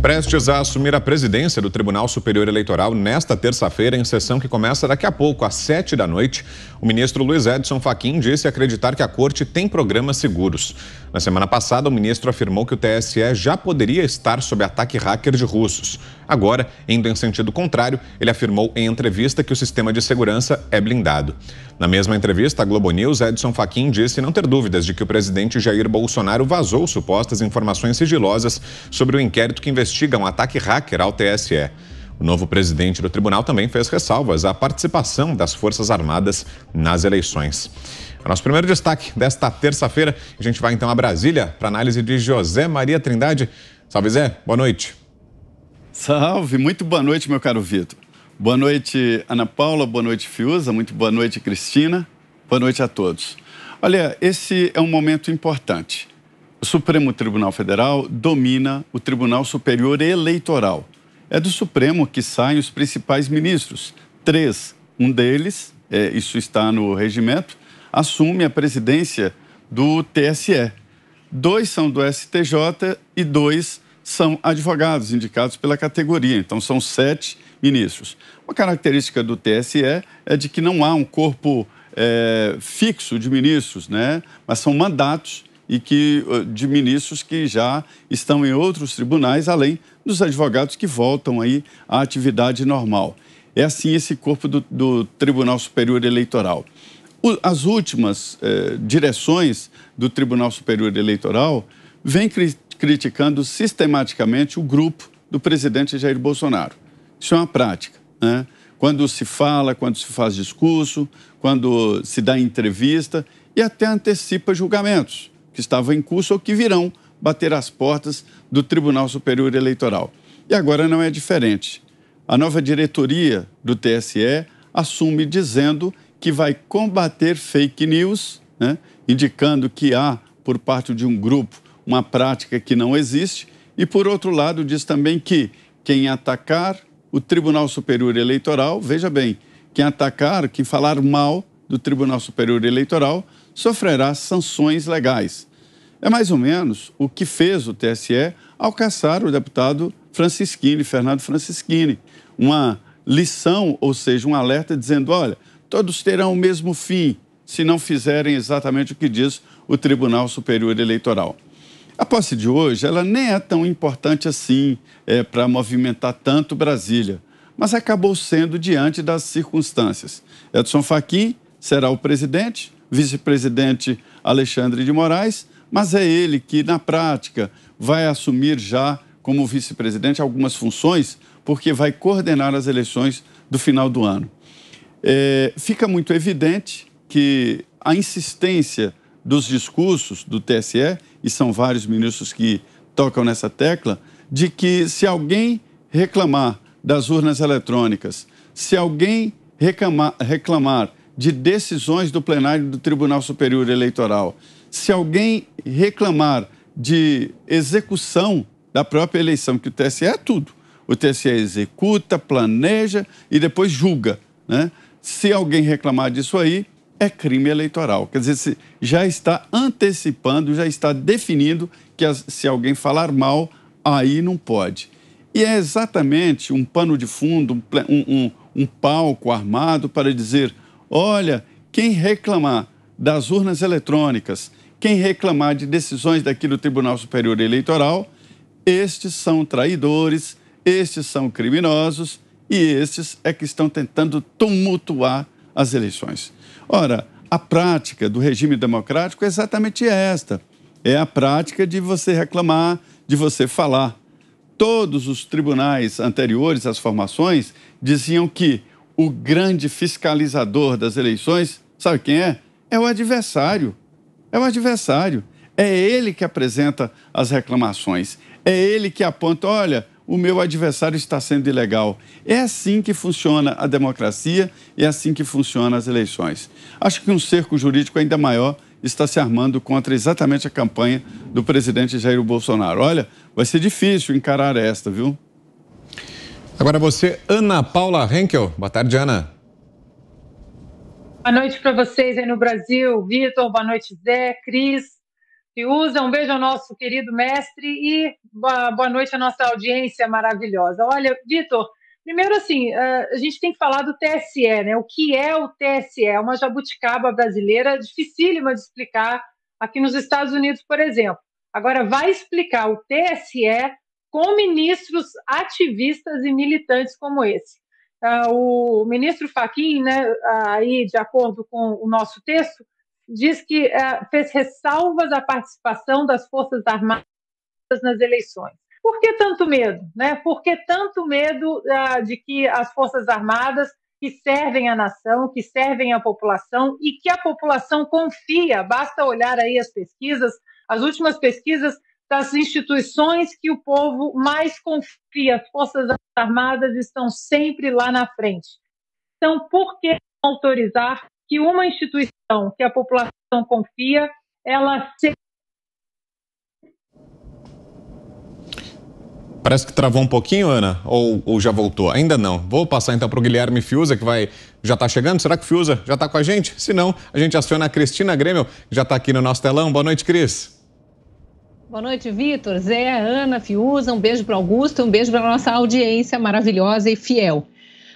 Prestes a assumir a presidência do Tribunal Superior Eleitoral nesta terça-feira, em sessão que começa daqui a pouco, às sete da noite, o ministro Luiz Edson Fachin disse acreditar que a corte tem programas seguros. Na semana passada, o ministro afirmou que o TSE já poderia estar sob ataque hacker de russos. Agora, indo em sentido contrário, ele afirmou em entrevista que o sistema de segurança é blindado. Na mesma entrevista a Globo News, Edson Fachin disse não ter dúvidas de que o presidente Jair Bolsonaro vazou supostas informações sigilosas sobre o inquérito que investiga um ataque hacker ao TSE. O novo presidente do tribunal também fez ressalvas à participação das Forças Armadas nas eleições. É nosso primeiro destaque desta terça-feira. A gente vai então a Brasília para análise de José Maria Trindade. Salve Zé, boa noite. Salve, muito boa noite, meu caro Vitor. Boa noite, Ana Paula. Boa noite, Fiuza. Muito boa noite, Cristina. Boa noite a todos. Olha, esse é um momento importante. O Supremo Tribunal Federal domina o Tribunal Superior Eleitoral. É do Supremo que saem os principais ministros. Três, um deles, é, isso está no regimento, assume a presidência do TSE. Dois são do STJ e dois são advogados indicados pela categoria, então são sete ministros. Uma característica do TSE é de que não há um corpo é, fixo de ministros, né? mas são mandatos e que, eh, de ministros que já estão em outros tribunais, além dos advogados que voltam aí à atividade normal. É assim esse corpo do, do Tribunal Superior Eleitoral. O, as últimas eh, direções do Tribunal Superior Eleitoral vêm criticando sistematicamente o grupo do presidente Jair Bolsonaro. Isso é uma prática. Né? Quando se fala, quando se faz discurso, quando se dá entrevista e até antecipa julgamentos que estavam em curso ou que virão bater as portas do Tribunal Superior Eleitoral. E agora não é diferente. A nova diretoria do TSE assume dizendo que vai combater fake news, né? indicando que há, por parte de um grupo uma prática que não existe, e por outro lado diz também que quem atacar o Tribunal Superior Eleitoral, veja bem, quem atacar, quem falar mal do Tribunal Superior Eleitoral, sofrerá sanções legais. É mais ou menos o que fez o TSE ao caçar o deputado Francisquini, Fernando Francisquini. Uma lição, ou seja, um alerta dizendo: olha, todos terão o mesmo fim se não fizerem exatamente o que diz o Tribunal Superior Eleitoral. A posse de hoje ela nem é tão importante assim é, para movimentar tanto Brasília, mas acabou sendo diante das circunstâncias. Edson Fachin será o presidente, vice-presidente Alexandre de Moraes, mas é ele que, na prática, vai assumir já como vice-presidente algumas funções, porque vai coordenar as eleições do final do ano. É, fica muito evidente que a insistência dos discursos do TSE, e são vários ministros que tocam nessa tecla, de que se alguém reclamar das urnas eletrônicas, se alguém reclamar, reclamar de decisões do plenário do Tribunal Superior Eleitoral, se alguém reclamar de execução da própria eleição, que o TSE é tudo. O TSE executa, planeja e depois julga. Né? Se alguém reclamar disso aí, é crime eleitoral. Quer dizer, já está antecipando, já está definindo que se alguém falar mal, aí não pode. E é exatamente um pano de fundo, um, um, um palco armado para dizer: olha, quem reclamar das urnas eletrônicas, quem reclamar de decisões daqui do Tribunal Superior Eleitoral, estes são traidores, estes são criminosos e estes é que estão tentando tumultuar as eleições. Ora, a prática do regime democrático é exatamente esta: é a prática de você reclamar, de você falar. Todos os tribunais anteriores às formações diziam que o grande fiscalizador das eleições, sabe quem é? É o adversário. É o adversário. É ele que apresenta as reclamações. É ele que aponta: olha, o meu adversário está sendo ilegal. É assim que funciona a democracia, é assim que funcionam as eleições. Acho que um cerco jurídico ainda maior está se armando contra exatamente a campanha do presidente Jair Bolsonaro. Olha, vai ser difícil encarar esta, viu? Agora você, Ana Paula Henkel. Boa tarde, Ana. Boa noite para vocês aí no Brasil, Vitor, boa noite, Zé, Cris. Fiuza, um beijo ao nosso querido mestre e boa noite à nossa audiência maravilhosa. Olha, Vitor, primeiro assim, eh, a gente tem que falar do TSE, né? O que é o TSE? É uma jabuticaba brasileira dificílima de explicar aqui nos Estados Unidos, por exemplo. Agora, vai explicar o TSE com ministros ativistas e militantes como esse. Ah, o ministro Faquim, né, aí, de acordo com o nosso texto, diz que eh, fez ressalvas à participação das Forças Armadas nas eleições. Por que tanto medo? Né? Por que tanto medo uh, de que as Forças Armadas, que servem a nação, que servem a população e que a população confia? Basta olhar aí as pesquisas, as últimas pesquisas das instituições que o povo mais confia, as Forças Armadas estão sempre lá na frente. Então, por que autorizar que uma instituição que a população confia, ela se... Parece que travou um pouquinho, Ana, ou, ou já voltou? Ainda não. Vou passar então para o Guilherme Fiuza, que vai já está chegando. Será que Fiuza já está com a gente? Se não, a gente aciona a Cristina Grêmio, que já está aqui no nosso telão. Boa noite, Cris. Boa noite, Vitor, Zé, Ana, Fiuza. Um beijo para Augusto, um beijo para nossa audiência maravilhosa e fiel.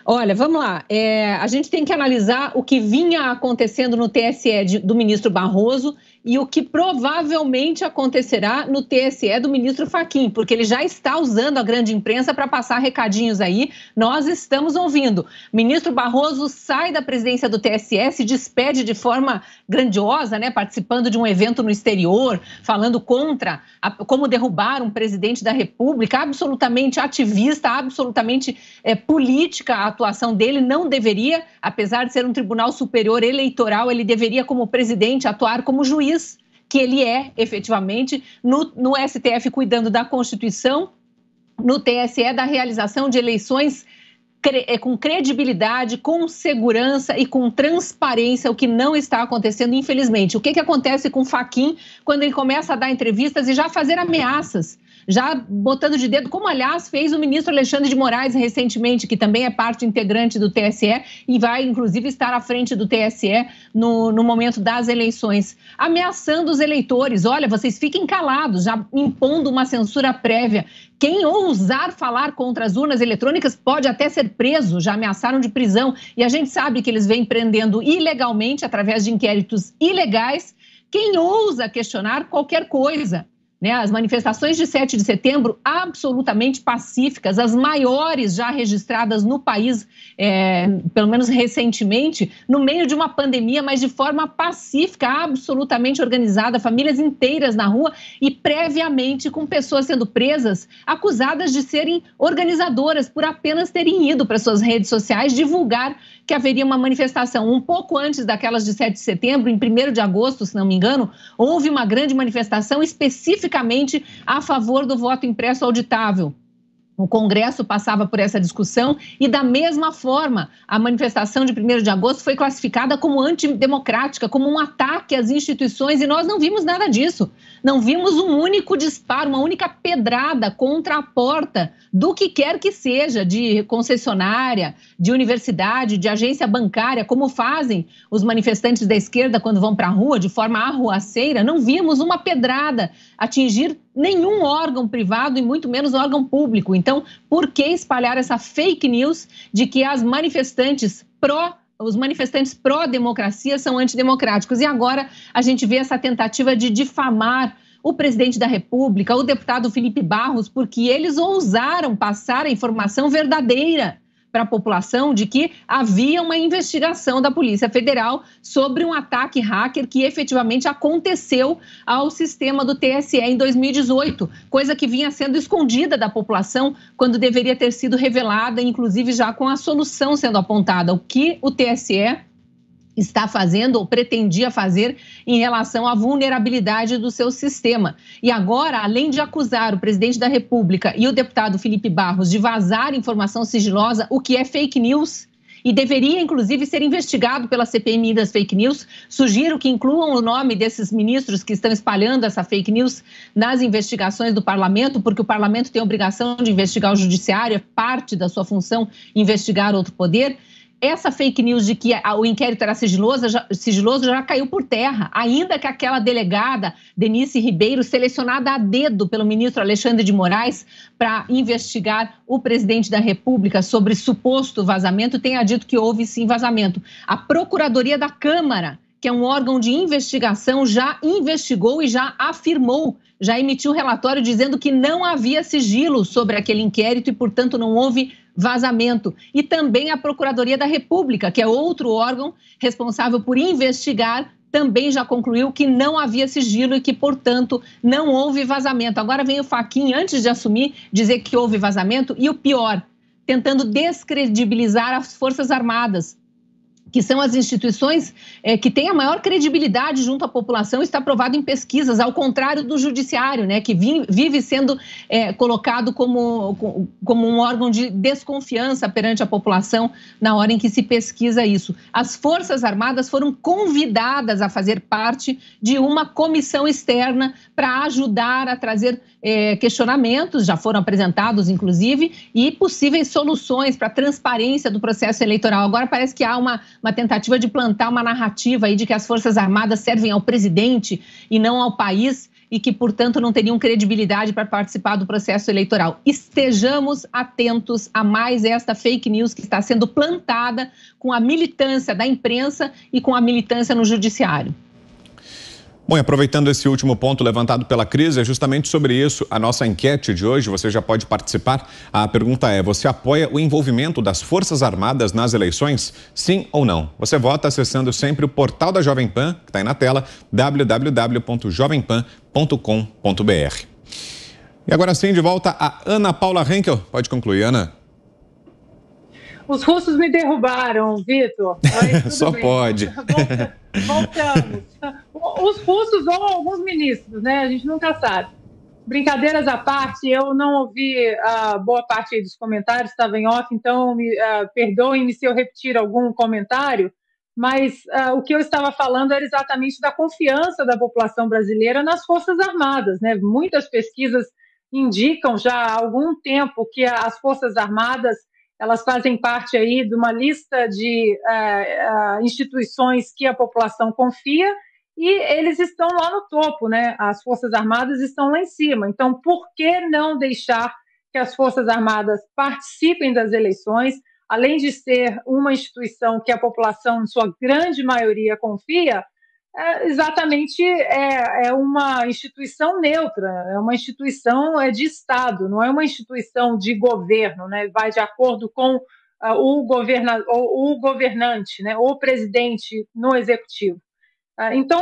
Olha, vamos lá. É, a gente tem que analisar o que vinha acontecendo no TSE de, do ministro Barroso e o que provavelmente acontecerá no TSE do ministro Faquim, porque ele já está usando a grande imprensa para passar recadinhos aí. Nós estamos ouvindo. Ministro Barroso sai da presidência do TSE, se despede de forma grandiosa, né, participando de um evento no exterior, falando contra a, como derrubar um presidente da República, absolutamente ativista, absolutamente é, política a atuação dele não deveria, apesar de ser um Tribunal Superior Eleitoral, ele deveria como presidente atuar como juiz juiz que ele é, efetivamente, no, no STF cuidando da Constituição, no TSE da realização de eleições eh, com credibilidade, com segurança e com transparência, o que não está acontecendo, infelizmente. O que, que acontece com o Faquin quando ele começa a dar entrevistas e já fazer ameaças? já botando de dedo, como aliás fez o ministro Alexandre de Moraes recentemente, que também é parte integrante do TSE e vai inclusive estar à frente do TSE no, no momento das eleições, ameaçando os eleitores: olha, vocês fiquem calados, já impondo uma censura prévia. Quem ousar falar contra as urnas eletrônicas pode até ser preso, já ameaçaram de prisão. E a gente sabe que eles vêm prendendo ilegalmente através de inquéritos ilegais quem ousa questionar qualquer coisa. Né, as manifestações de 7 de setembro absolutamente pacíficas, as maiores já registradas no país, é, pelo menos recentemente, no meio de uma pandemia, mas de forma pacífica, absolutamente organizada, famílias inteiras na rua e previamente com pessoas sendo presas, acusadas de serem organizadoras por apenas terem ido para suas redes sociais divulgar que haveria uma manifestação. Um pouco antes daquelas de 7 de setembro, em 1 de agosto, se não me engano, houve uma grande manifestação específica a favor do voto impresso auditável. O Congresso passava por essa discussão e, da mesma forma, a manifestação de 1 de agosto foi classificada como antidemocrática, como um ataque às instituições, e nós não vimos nada disso. Não vimos um único disparo, uma única pedrada contra a porta do que quer que seja, de concessionária, de universidade, de agência bancária, como fazem os manifestantes da esquerda quando vão para a rua de forma arruaceira. Não vimos uma pedrada atingir nenhum órgão privado e muito menos órgão público. Então, por que espalhar essa fake news de que as manifestantes pró os manifestantes pró-democracia são antidemocráticos. E agora a gente vê essa tentativa de difamar o presidente da República, o deputado Felipe Barros, porque eles ousaram passar a informação verdadeira para a população de que havia uma investigação da Polícia Federal sobre um ataque hacker que efetivamente aconteceu ao sistema do TSE em 2018, coisa que vinha sendo escondida da população quando deveria ter sido revelada, inclusive já com a solução sendo apontada, o que o TSE está fazendo ou pretendia fazer em relação à vulnerabilidade do seu sistema. E agora, além de acusar o presidente da República e o deputado Felipe Barros de vazar informação sigilosa, o que é fake news, e deveria, inclusive, ser investigado pela CPMI das fake news. Sugiro que incluam o nome desses ministros que estão espalhando essa fake news nas investigações do parlamento, porque o parlamento tem a obrigação de investigar o judiciário, é parte da sua função investigar outro poder essa fake news de que o inquérito era sigiloso já, sigiloso já caiu por terra, ainda que aquela delegada, Denise Ribeiro, selecionada a dedo pelo ministro Alexandre de Moraes para investigar o presidente da República sobre suposto vazamento, tenha dito que houve sim vazamento. A Procuradoria da Câmara, que é um órgão de investigação, já investigou e já afirmou já emitiu um relatório dizendo que não havia sigilo sobre aquele inquérito e, portanto, não houve vazamento. E também a Procuradoria da República, que é outro órgão responsável por investigar, também já concluiu que não havia sigilo e que, portanto, não houve vazamento. Agora vem o Faquin, antes de assumir, dizer que houve vazamento e o pior, tentando descredibilizar as Forças Armadas que são as instituições é, que têm a maior credibilidade junto à população, está provado em pesquisas, ao contrário do judiciário, né, que vive sendo é, colocado como, como um órgão de desconfiança perante a população na hora em que se pesquisa isso. As Forças Armadas foram convidadas a fazer parte de uma comissão externa para ajudar a trazer é, questionamentos, já foram apresentados, inclusive, e possíveis soluções para a transparência do processo eleitoral. Agora parece que há uma uma tentativa de plantar uma narrativa aí de que as Forças Armadas servem ao presidente e não ao país e que, portanto, não teriam credibilidade para participar do processo eleitoral. Estejamos atentos a mais esta fake news que está sendo plantada com a militância da imprensa e com a militância no judiciário. Bom, aproveitando esse último ponto levantado pela crise, é justamente sobre isso a nossa enquete de hoje. Você já pode participar. A pergunta é: você apoia o envolvimento das Forças Armadas nas eleições? Sim ou não? Você vota acessando sempre o portal da Jovem Pan, que está aí na tela, www.jovempan.com.br. E agora sim, de volta a Ana Paula Henkel. Pode concluir, Ana. Os russos me derrubaram, Vitor. Só bem. pode. Tá Voltamos. Os russos ou alguns ministros, né? A gente nunca sabe. Brincadeiras à parte, eu não ouvi a uh, boa parte dos comentários, estava em off, então me, uh, perdoem-me se eu repetir algum comentário, mas uh, o que eu estava falando era exatamente da confiança da população brasileira nas Forças Armadas. Né? Muitas pesquisas indicam já há algum tempo que as Forças Armadas elas fazem parte aí de uma lista de uh, uh, instituições que a população confia e eles estão lá no topo, né? As Forças Armadas estão lá em cima. Então, por que não deixar que as Forças Armadas participem das eleições, além de ser uma instituição que a população, em sua grande maioria, confia? é, exatamente é, é, uma instituição neutra, é uma instituição é, de Estado, não é uma instituição de governo, né? vai de acordo com uh, o, governa o, o, governante, né? o presidente no executivo. Uh, então,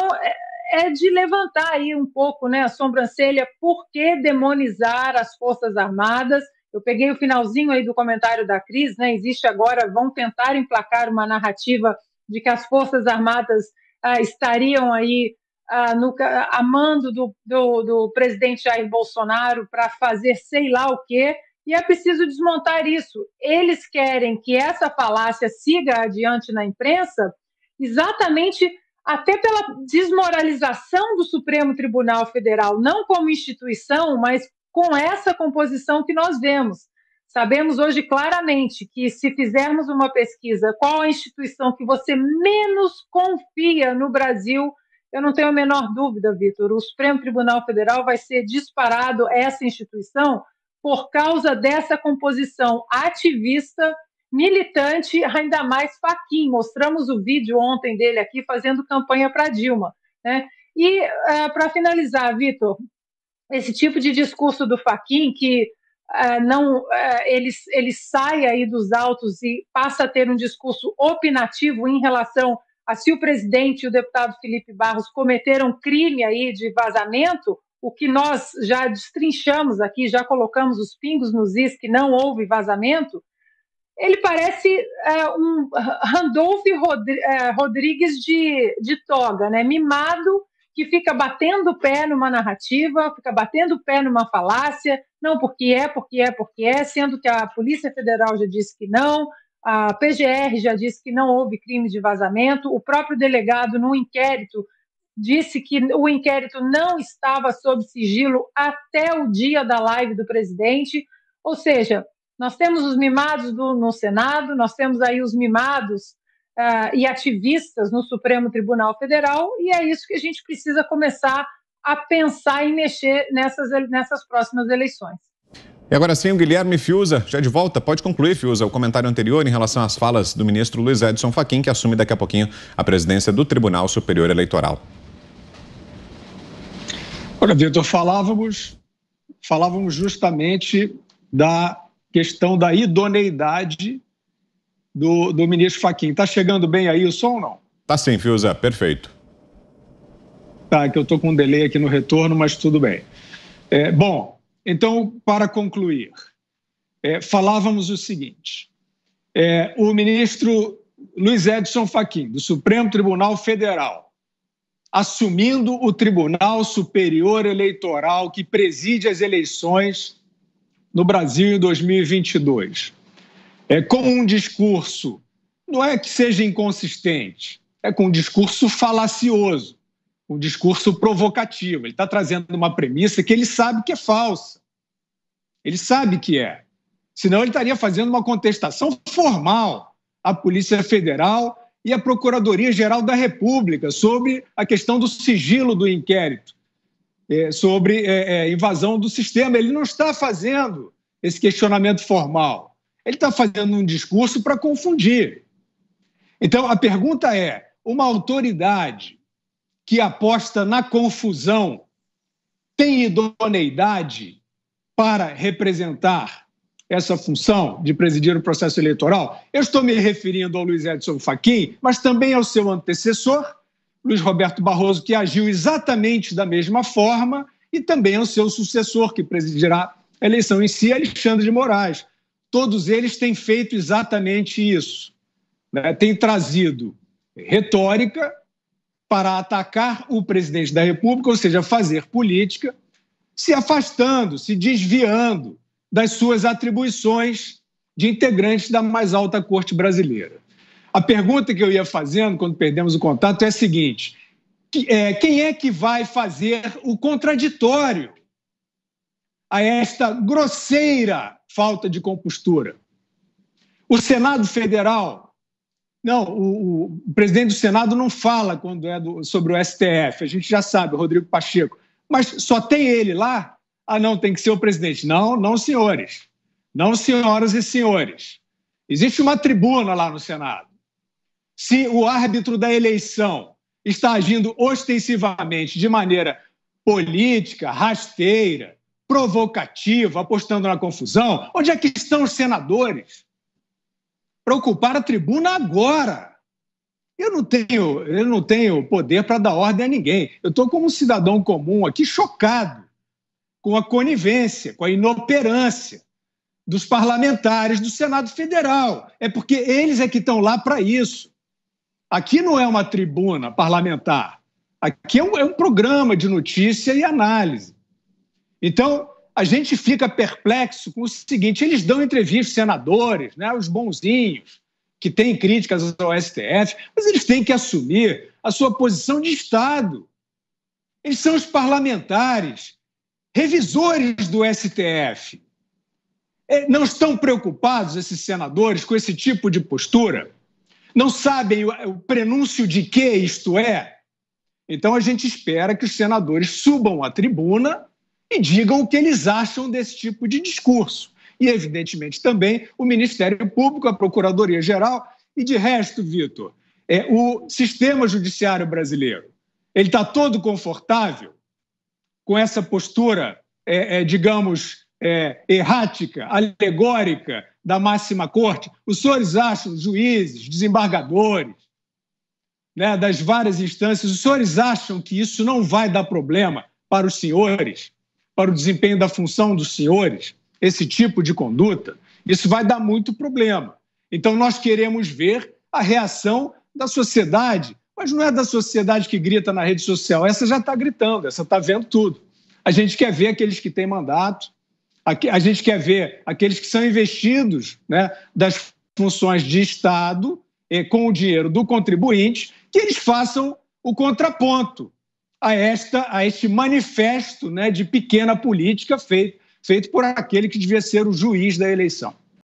é, é, de levantar aí um pouco né, a sobrancelha, por que demonizar as Forças Armadas? Eu peguei o finalzinho aí do comentário da Cris, né? existe agora, vão tentar emplacar uma narrativa de que as Forças Armadas ah, estariam aí ah, no, amando ah, do, do, do presidente Jair Bolsonaro para fazer sei lá o quê, e é preciso desmontar isso. Eles querem que essa falácia siga adiante na imprensa, exatamente até pela desmoralização do Supremo Tribunal Federal, não como instituição, mas com essa composição que nós vemos. Sabemos hoje claramente que, se fizermos uma pesquisa, qual a instituição que você menos confia no Brasil, eu não tenho a menor dúvida, Vitor, o Supremo Tribunal Federal vai ser disparado essa instituição por causa dessa composição ativista, militante, ainda mais faquim. Mostramos o vídeo ontem dele aqui fazendo campanha para Dilma. Né? E, eh, para finalizar, Vitor, esse tipo de discurso do faquim que é, não, uh, ele, ele sai aí dos autos e passa a ter um discurso opinativo em relação a se o presidente e o deputado Felipe Barros cometeram crime aí de vazamento, o que nós já destrinchamos aqui, já colocamos os pingos nos is que não houve vazamento, ele parece uh, um Randolph Rodrigues de, de toga, né? mimado que fica batendo o pé numa narrativa, fica batendo o pé numa falácia, não porque é, porque é, porque é, sendo que a Polícia Federal já disse que não, a PGR já disse que não houve crime de vazamento, o próprio delegado, no inquérito, disse que o inquérito não estava sob sigilo até o dia da live do presidente. Ou seja, nós temos os mimados do, no Senado, nós temos aí os mimados uh, e ativistas no Supremo Tribunal Federal, e é isso que a gente precisa começar a pensar e mexer nessas, nessas próximas eleições. E agora sim, o Guilherme Fiuza, já de volta. Pode concluir, Fiuza, o comentário anterior em relação às falas do ministro Luiz Edson Fachin, que assume daqui a pouquinho a presidência do Tribunal Superior Eleitoral. Olha, Vitor, falávamos, falávamos justamente da questão da idoneidade do, do ministro Faquim. Está chegando bem aí o som ou não? Tá sim, Fiuza, perfeito. Tá, que eu estou com um delay aqui no retorno, mas tudo bem. É, bom, então, para concluir, é, falávamos o seguinte: é, o ministro Luiz Edson Faquim, do Supremo Tribunal Federal, assumindo o Tribunal Superior Eleitoral que preside as eleições no Brasil em 2022 é, com um discurso, não é que seja inconsistente, é com um discurso falacioso, um discurso provocativo. Ele está trazendo uma premissa que ele sabe que é falsa. Ele sabe que é. Senão ele estaria fazendo uma contestação formal à Polícia Federal e à Procuradoria-Geral da República sobre a questão do sigilo do inquérito, é, sobre é, é, invasão do sistema. Ele não está fazendo esse questionamento formal. Ele está fazendo um discurso para confundir. Então, a pergunta é: uma autoridade que aposta na confusão tem idoneidade para representar essa função de presidir o processo eleitoral? Eu estou me referindo ao Luiz Edson Fachin, mas também ao seu antecessor, Luiz Roberto Barroso, que agiu exatamente da mesma forma, e também ao seu sucessor, que presidirá a eleição em si, Alexandre de Moraes todos eles têm feito exatamente isso. Né? trazido retórica para atacar o presidente da República, ou seja, fazer política, se afastando, se desviando das suas atribuições de integrante da mais alta corte brasileira. A pergunta que eu ia fazendo quando perdemos o contato é a seguinte: é, quem é que vai fazer o contraditório a esta grosseira falta de compostura. O Senado Federal. Não, o, o presidente do Senado não fala quando é do, sobre o STF, a gente já sabe, o Rodrigo Pacheco. Mas só tem ele lá? Ah, não, tem que ser o presidente. Não, não, senhores. Não, senhoras e senhores. Existe uma tribuna lá no Senado. Se o árbitro da eleição está agindo ostensivamente de maneira política, rasteira, provocativa, apostando na confusão. Onde é que estão os senadores? Para ocupar a tribuna agora. Eu não tenho, eu não tenho poder para dar ordem a ninguém. Eu estou como um cidadão comum aqui chocado com a conivência, com a inoperância dos parlamentares do Senado Federal. É porque eles é que estão lá para isso. Aqui não é uma tribuna parlamentar. Aqui é um, é um programa de notícia e análise. Então, a gente fica perplexo com o seguinte: eles dão entrevistas, senadores, né, os bonzinhos, que têm críticas ao STF, mas eles têm que assumir a sua posição de Estado. Eles são os parlamentares, revisores do STF. É, não estão preocupados esses senadores com esse tipo de postura? Não sabem o prenúncio de que isto é? Então a gente espera que os senadores subam à tribuna e digam o que eles acham desse tipo de discurso. E, evidentemente, também o Ministério Público, a Procuradoria-Geral e, de resto, Vitor, é o sistema judiciário brasileiro. Ele está todo confortável com essa postura, é, é, digamos, é, errática, alegórica da máxima corte. Os senhores acham, juízes, desembargadores, né, das várias instâncias, os senhores acham que isso não vai dar problema para os senhores? para o desempenho da função dos senhores, esse tipo de conduta, isso vai dar muito problema. Então, nós queremos ver a reação da sociedade, mas não é da sociedade que grita na rede social, essa já está gritando, essa está vendo tudo. A gente quer ver aqueles que têm mandato, a gente quer ver aqueles que são investidos né, das funções de Estado eh, com o dinheiro do contribuinte, que eles façam o contraponto a, esta, a este manifesto né, de pequena política feito, feito por aquele que devia ser o juiz da eleição.